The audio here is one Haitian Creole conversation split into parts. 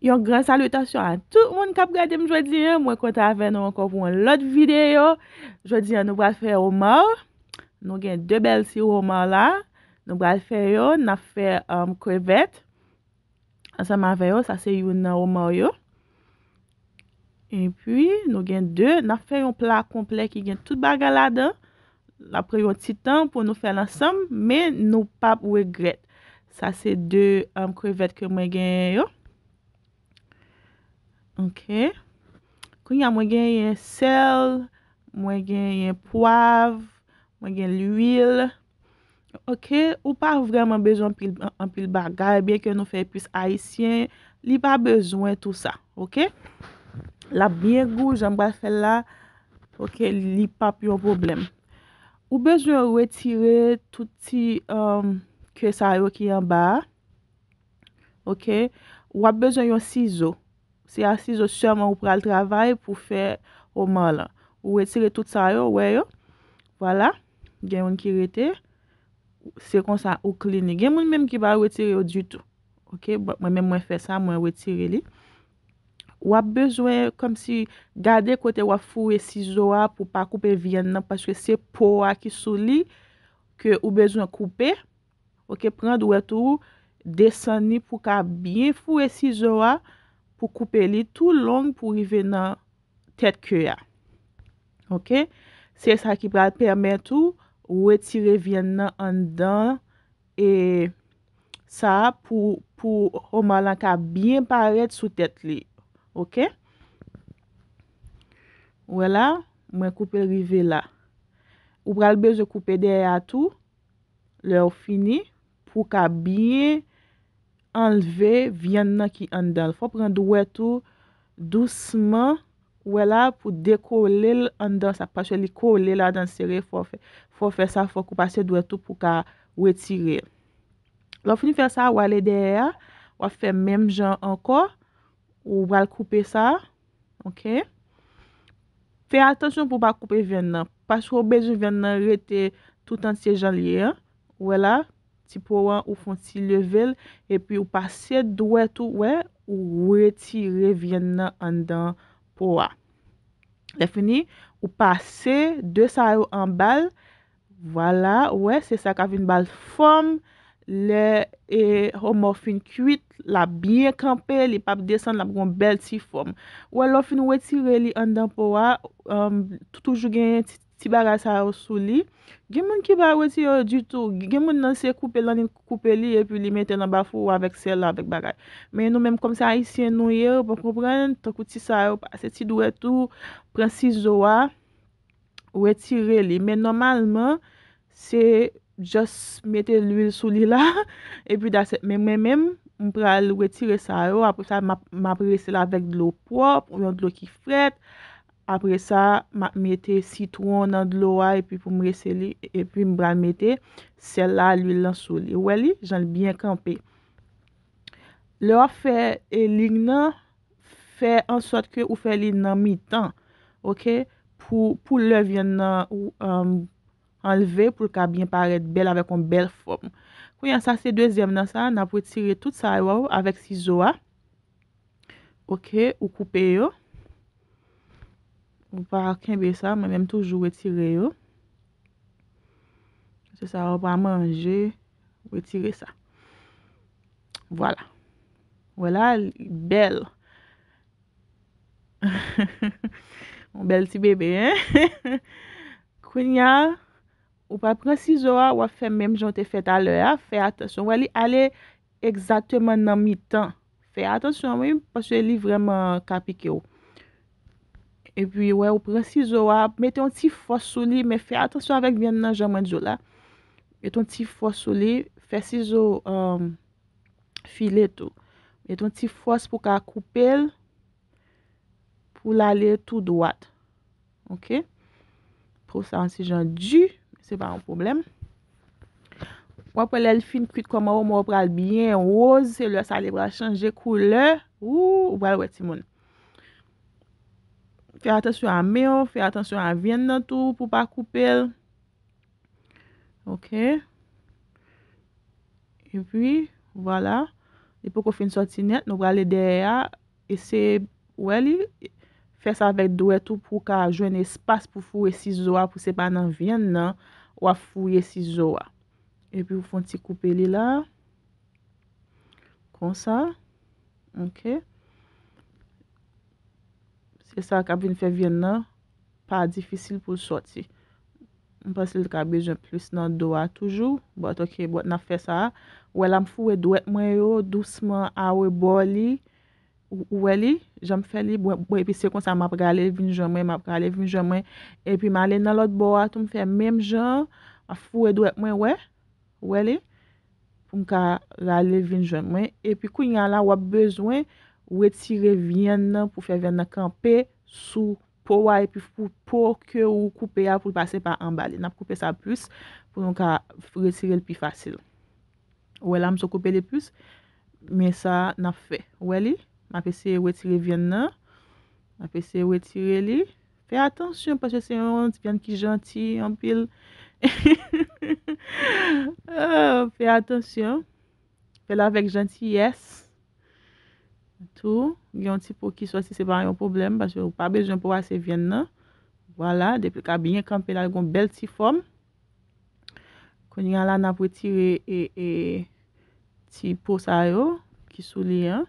Yon gran salutasyon a tout moun kap gade m jwa diyan. Mwen konta ven nou ankon pou an lot videyo. Jwa diyan nou bral fè omaw. Nou gen dè bel si ou omaw la. Nou bral fè yo, nan fè um, krevet. Ansem avè yo, sa se yon nan omaw yo. En pi, nou gen dè, nan fè yon plak komplek ki gen tout baga la dan. La pre yon titan pou nou fè lansam, men nou pap wè gret. Sa se dè om um, krevet ke mwen gen yo. Ok, kwen ya mwen gen yon sel, mwen gen yon poav, mwen gen l'uil. Ok, ou pa vreman bejoun anpil bagay, bieke nou fey pwis aisyen, li pa bejoun tout sa. Ok, la bie gouj anpil fey la, ok, li pa pi yon problem. Ou bejoun wè tire touti um, kwe sa yon ki yon ba, ok, ou ap bejoun yon sijou. Se asiz yo seman ou pral travay pou fe o malan. Ou wetire tout sa yo, weyo. Vala, gen yon ki rete. Se konsan ou klini. Gen moun menm ki ba wetire yo di tout. Ok, mwen menm mwen fe sa, mwen wetire li. Ou ap bezwen kom si gade kote ou ap fure si zoa pou pa koupe vyen nan. Paske se po a ki sou li, ke ou bezwen koupe. Ok, prend ou etou desani pou ka bien fure si zoa. pou koupe li tou long pou rive nan tet ke ya. Ok? Se sa ki pral permetou, wetire vien nan an dan, e sa pou oman la ka bien paret sou tet li. Ok? Wela, mwen koupe rive la. Ou pral bejou koupe deya tou, le ou fini, pou ka biye, enleve vyen nan ki an dal. Fwa pren dwe tou dousman, wè la, pou dekole l an dal sa. Pache li kole la dan sere, fwa fe. Fwa fe sa, fwa kou pase dwe tou pou ka wetire. Lò founi fè sa, wale deyè. Wale fè mem jan anko. Ou wale koupe sa. Ok. Fè atensyon pou pa koupe vyen nan. Pache wou bejou vyen nan rete tout ansye jan liye. Wè la. Ti pou an ou fon ti level. E pi ou pase dwe tou we. Ou we ti revyen nan an dan pou an. Le fini. Ou pase. De sa yo an bal. Vala. We. Se sa ka fin bal fom. Le. E. Ho mor fin kuit. La binye kampe. Li pap desen la pou kon bel ti fom. Ou alofin ou we ti revyen li an dan pou euh, an. Toutou jougen tit. Ti bagay sarou sou li. Gen moun ki bag wè ti yo di tou. Gen moun nan se koupe lan, ni koupe li, e pi li mette nan bafou wèk sel la, wèk bagay. Men nou menm kom sa, isye nou ye, pou prou pren, tok wè ti sarou, ase ti dwe tou, pren si zo wè, wè tire li. Men normalman, se jos mette l'wil sou li la, e pi da se, men menm, m pral wè tire sarou, apou sa, m apre sel avèk dlo pwop, ou yon dlo ki fret, apou sa, apre sa, mak mette sitron nan dlo a, epi pou mre se li, epi mbran mette, sel la li lansou li. Weli, jan li byen kampe. Le wap fe e ling nan, fe ansot ke ou fe ling nan mi tan, ok, pou lev yon nan ou um, enleve, pou lka byen paret bel avek on bel fom. Kwen yon sa se dezyem nan sa, nan pou tire tout sa waw avek si zo a, ok, ou koupe yo, Ou pa akinbe sa, mwen mèm toujou wè tire yo. Se sa wè pa manje, wè tire sa. Wala. Wala, bel. Mon bel ti bebe, hein. Kwenya, ou pa prensi zowa, wè fè mèm jante fèt alè. Fè atensyon, wè li ale exaktèman nan mi tan. Fè atensyon, wè, pòsè li vreman kapike yo. E pi, wè, ou prensi zo wè, mette yon ti fos sou li, me fè atensyon avèk ven nan jaman djo la. Mette yon ti fos sou li, fè si zo filè tou. Mette yon ti fos pou ka koupèl pou lalè tou doat. Ok? Pro sa ansi jan du, se pa an poublem. Wè pou lè l fin kuit kouman wè, mò pral byen, wòz, se lè sa lè pral chanje koule, wè l wè ti moun. Fè atensyon an meyo, fè atensyon an vyen nan tou pou pa koupe el. Ok. E pi, wala. E pou ko fè n soti net, nou wale derye a. E se, wale, fè sa vek do e tou pou ka a jwen espas pou fou e si zo a pou se pa nan vyen nan ou a fou e si zo a. E pi, wafon ti koupe li la. Kon sa. Ok. Ok. E sa ak ap vin fe vin nan, pa difisil pou soti. Mpas li ak ap bejan plus nan doa toujou. Bote ok, bote na fe sa. Wè la mfou e dwet mwen yo, dousman a wè bo li. Wè li, jan mfe li. Bote epi se kon sa m ap gale vin jan mwen, m ap gale vin jan mwen. Epi m alen nan lot bo a tou m fe menm jan. A fou e dwet mwen wè, wè li. Pou m ka gale vin jan mwen. Epi kou nyan la wap bezwen. wetire vyen nan pou fè vyen nan kampe sou pou waye pou pou kè ou koupe ya pou pase pa anbale. Nap koupe sa plus pou nou ka retire lpi fasil. Ouwe la m sou koupe le plus, men sa nap fè. Ouwe li, map fè se wetire vyen nan. Map fè se wetire li. Fè atensyon, pasè se yon ti fèn ki janti, yon pil. Ah, fè atensyon. Fè la vek janti, yes. Tou, yon ti pou ki sou si se ban yon problem, basi ou pa bejyon pou wase vyen nan. Wala, depi ka binye kampe la yon bel ti form. Kon yon lan ap wetire e, e ti pou sa yo, ki sou li yan.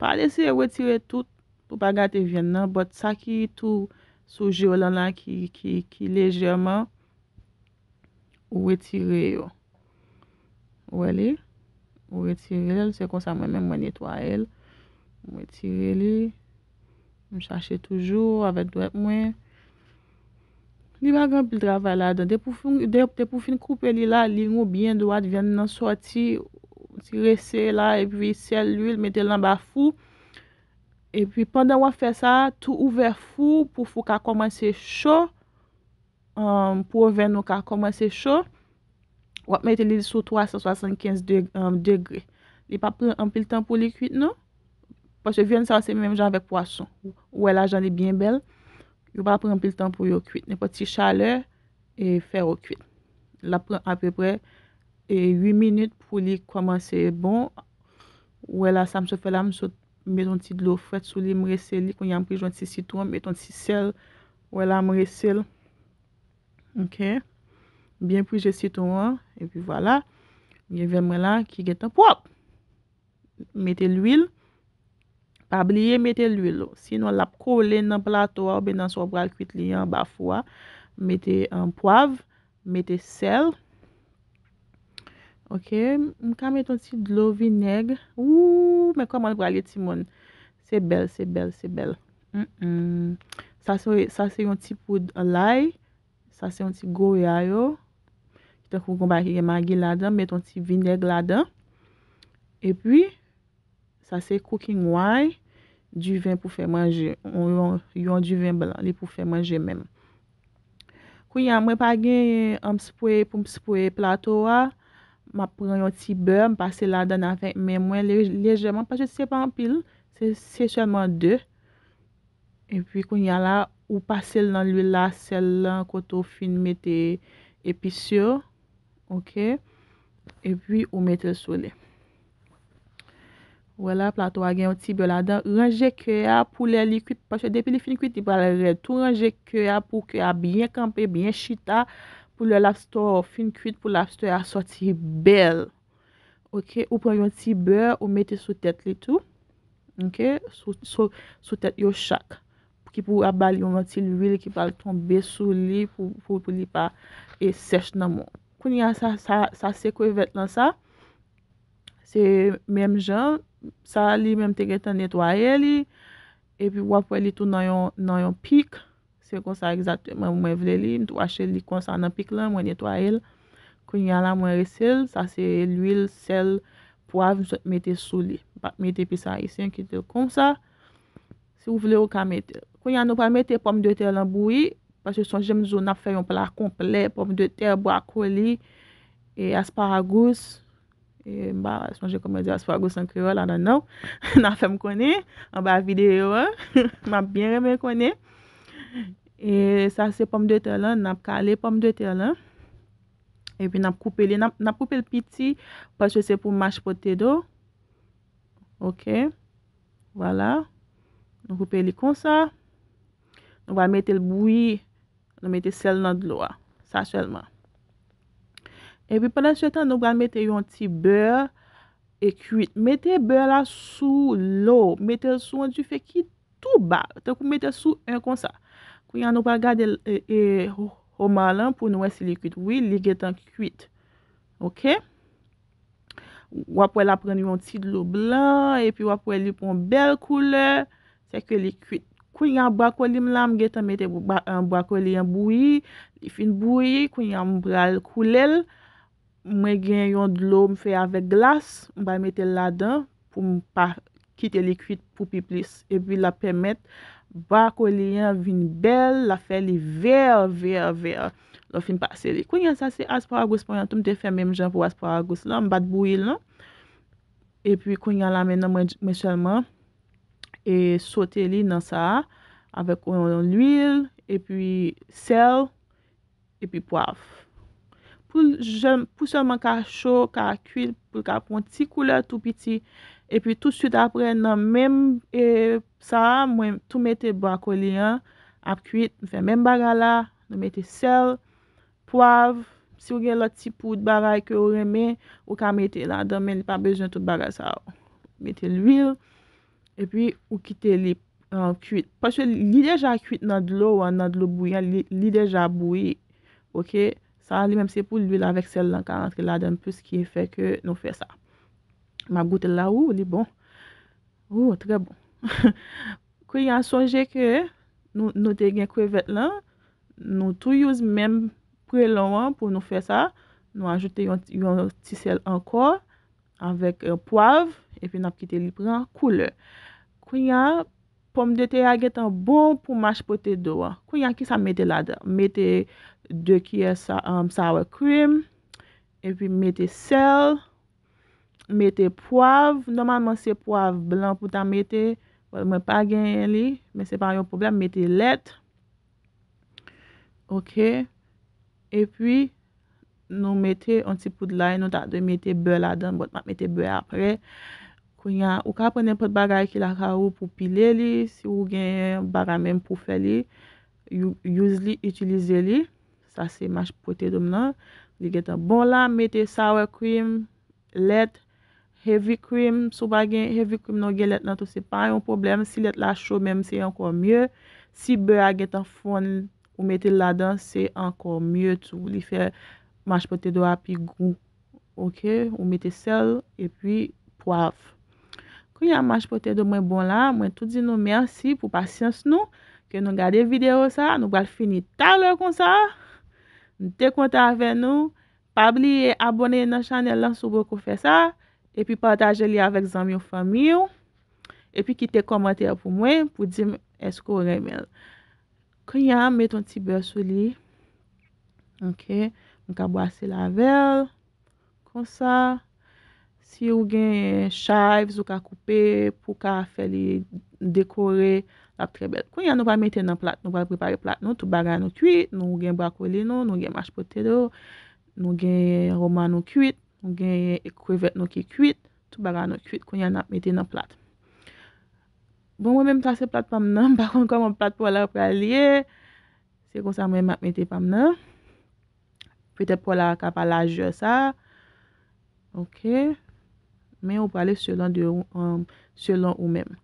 Pale se wetire tout pou pa gate vyen nan, bat sa ki tou sou jyo lan la ki lejerman wetire yo. Wale, wetire, se konsa mwen men mwen netwa el. Mwen tire li, mwen chache toujou avet dwep mwen. Li bagan pil dravay la, de pou fin koupe li la, li nou byen dwad vyen nan soti, si rese la, e pi sel l'ul, mette l'an ba fou. E pi pandan wap fe sa, tou ouver fou, pou fou ka komanse chou, um, pou ven nou ka komanse chou, wap mette li sou 375 um, degre. Li pa pre an pil tan pou likwit nou. Pas yo ven sa se menm jan vek poason. Ou ela jan li bien bel. Yo pa prempil tan pou yo kwit. Ne pati chaleur e fer yo kwit. La pren aprepre. E 8 minute pou li koman se bon. Ou ela sa mse fe la mse. Meton ti de lo fred. Sou li mre sel. Li kon yon prijant si sitouan. Meton ti sel. Ou ela mre sel. Ok. Bien prijant si sitouan. E pi wala. Mye ven mre la ki getan. Wop! Mete l'wil. Ab liye mete luy lo. Sinon lap kou le nan plato a ou benan so pral kwit liyan bafwa. Mete an poav. Mete sel. Ok. Mka meton ti dlo vineg. Ou! Mekan man pral li ti moun. Se bel, se bel, se bel. Sa se yon ti poud lai. Sa se yon ti goyay yo. Te kou kou baki gen magi la dan. Meton ti vineg la dan. E pi. Sa se koukin wany. yon di vin pou fè manje, yon di vin blan li pou fè manje menm. Kwenya mwen pa gen yon pspwè pou mspwè plato wa, ma pou yon ti bè, mpase la dan an fèk men mwen lejèman, pache se se pan pil, se se chèlman dè. E pwi kwenya la, ou pasel nan luy la, sel lan koto fin metè episyò, ok? E pwi ou metè sou de. wè la, plato a gen yon ti be la dan, ranje kè ya pou lè likwit, pasè depi li fin kwit, li pou alè lè tou, ranje kè ya pou kè ya byen kampe, byen chita, pou lè lapstor fin kwit, pou lapstor a soti bel. Ok, ou pren yon ti be, ou mette sou tèt li tou, ok, sou tèt yo chak, pou ki pou abal yon yon ti l'wil, ki pou al tombe sou li, pou li pa e sech nan moun. Koun yon sa sekwe vet lan sa, se mem jan, Sa li menm te getan netwaye li, epi wapwe li tou nan yon pik, se kon sa egzatman mwen vle li, mwen tou ashe li kon sa nan pik lan, mwen netwaye li. Kwen yon la mwen resel, sa se l'wil, sel, poav, mwen mette sou li, mwen mette pi sa isen ki te kon sa, se wou vle ou ka mette. Kwen yon nou pa mette pom de ter lan boui, pasè son jem zo nap fè yon plakomple, pom de ter, brokoli, e asparagus. E mba sanjè komè di aswa gousan kriwa la nan nou. Nan fèm konè. An ba videyo. Mba bin remè konè. E sa se pomme de tè lan. Nan ap kale pomme de tè lan. E pi nan ap koupe li. Nan ap koupe li piti. Pas yo se pou mash potato. Ok. Vala. Nan koupe li konsa. Nan wè mette l boui. Nan mette sel nan dloua. Sa chèlman. Epi, padan se tan nou bral mette yon ti beur e kuit. Mette beur la sou l'o. Mette sou an di fe ki tou bar. Te kou mette sou an konsa. Kou yon nou bral gade e homalan pou nou esi li kuit. Oui, li getan kuit. Ok? Wapwe la pren yon ti de l'o blan. Epi, wapwe li pon bel koule. Se ke li kuit. Kou yon mbakoli mlam getan mette mbakoli yon boui. Li fin boui. Kou yon mbral koulel. mwen gen yon dlou m fè avè glas, m bay metè la dan, pou m pa kite likwit pou pi plis. E pi la pèmèt, bako li yon vin bel, la fè li ver, ver, ver. Lo fin pa se li. Kwen yon sa se asparagus, pou yon toum te fèmèm jan pou asparagus la, m bat bouil la. E pi kwen yon la men nan mwen chelman, e sote li nan sa, avè kwen yon l'wil, e pi sel, e pi poav. pou seman ka chou, ka kuit, pou ka pon ti koule tout piti, epi tout süt apre nan menm, e sa, mwen tout mette bakoli an, ap kuit, mwen fè menm bagala, nan mette sel, poav, si ou gen lot ti pout bagay ke ou reme, ou ka mette lan, damen li pa bejwen tout baga sa, mette lvil, epi ou kite li kuit. Paswe li deja kuit nan dlo ou nan dlo bouyan, li deja bouy, ok? Sa li menm se pou li la vek sel lan ka rentre la den pou se ki fe ke nou fe sa. Ma goutel la ou li bon. Ou, tre bon. Kwen yon sonje ke nou te gen krevet lan, nou tou yon menm pre lon an pou nou fe sa. Nou anjete yon ti sel ankor, anvek euh, poav, epi nap ki te li pran koule. Kwen yon, pom de te aget an bon pou mash potedo an. Kwen yon ki sa mette la den, mette... De kiye um, sour cream. E pi mette sel. Mete poav. Normalman se poav blan pou ta mette. Mwen pa genyen li. Men se pa yon problem. Mete let. Ok. E pi nou mette. On se pou de lay. Nou ta de mette be la den. Bot mak mette be apre. Kwen ya. Ou ka pwene pot bagay ki la ka ou pou pile li. Si ou genyen bagay men pou fe li. Youse li. Utilize li. Sa se mash potedom nan. Li getan bon lan, mette sour cream, let, heavy cream. Sou bagen heavy cream nan, gelet nan, tou se pa yon problem. Si let la chou menm, se yon kon mye. Si be a getan fon, ou mette la dan, se yon kon mye. Tou li fe mash potedom api gwo. Ou mette sel, epi poav. Kwen yon mash potedom mwen bon lan, mwen tout di nou mensi pou pasyans nou. Ke nou gade video sa, nou gade fini talor kon sa. M te konta ave nou, pabli e abone nan chanel lan sou bro kou fe sa, epi pataje li avek zanmyon famiyou, epi kite komante pou mwen pou di m esko remel. Kwenyan, met ton tibe sou li, m ka boase la ver, konsa, si ou gen chay, viz ou ka koupe pou ka fe li dekore. Lap trebel. Kwenya nou va mette nan plat. Nou va prepari plat nou. Tou baga nou kuit. Nou gen brokoli nou. Nou gen mash potato. Nou gen roman nou kuit. Nou gen ekrevet nou ki kuit. Tou baga nou kuit. Kwenya nap mette nan plat. Bon wè mèm plase plat pam nan. Bakon kon wèm plat pou wèm pralye. Se kon sa mèm ap mette pam nan. Pwete pou wèm kapalaj yo sa. Ok. Men wèm pralye um, selon ou mèm.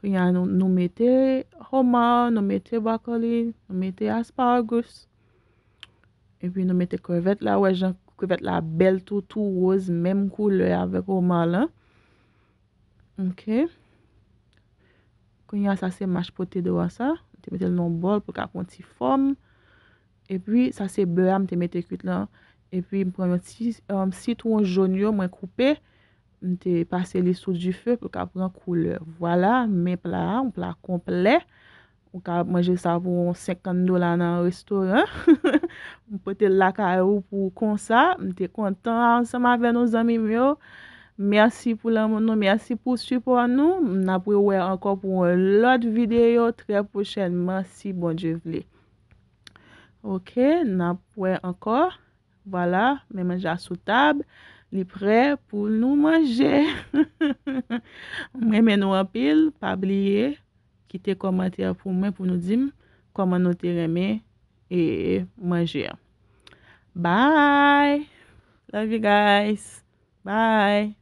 Kwenya nou mette homar, nou mette bakoli, nou mette aspargos. Epi nou mette krevet la, wè jen krevet la bel tou tou roz, menm koule avèk homar la. Ok. Kwenya sa se mash poti dewa sa. Te mette l non bol pou ka kon ti fom. Epi sa se be am te mette kwit lan. Epi mpran yon sit ou yon joun yo mwen koupe. Ok. M te pase li soute di fe pou ka pran koule. Voila, men pla an, m pla komple. Ou ka manje sa pou 50 do la nan restoran. M pote laka ou pou konsa. M te kontan ansama ve nou zami myo. Mersi pou la moun nou, mersi pou sti pou an nou. M napwe wè ankon pou lout videyo tre pochenman si bon je vle. Ok, napwe ankon. Voila, men manje a sou tabe. Li pre pou nou manje. Mwen men nou apil. Pa bliye. Kite komante ya pou mwen pou nou dim. Koman nou te reme. E manje ya. Bye. Love you guys. Bye.